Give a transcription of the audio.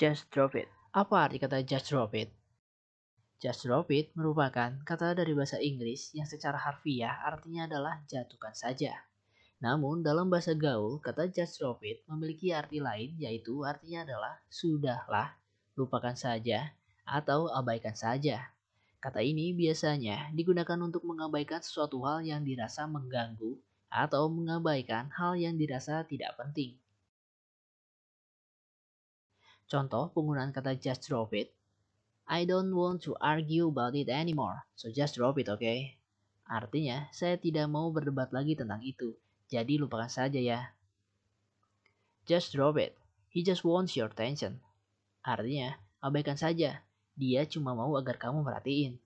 Just drop it. Apa arti kata just drop it? Just drop it merupakan kata dari bahasa Inggris yang secara harfiah artinya adalah jatuhkan saja. Namun dalam bahasa gaul, kata just drop it memiliki arti lain yaitu artinya adalah sudahlah, lupakan saja, atau abaikan saja. Kata ini biasanya digunakan untuk mengabaikan sesuatu hal yang dirasa mengganggu atau mengabaikan hal yang dirasa tidak penting. Contoh penggunaan kata just drop it. I don't want to argue about it anymore, so just drop it, oke? Okay? Artinya, saya tidak mau berdebat lagi tentang itu, jadi lupakan saja ya. Just drop it. He just wants your attention. Artinya, abaikan saja. Dia cuma mau agar kamu perhatiin.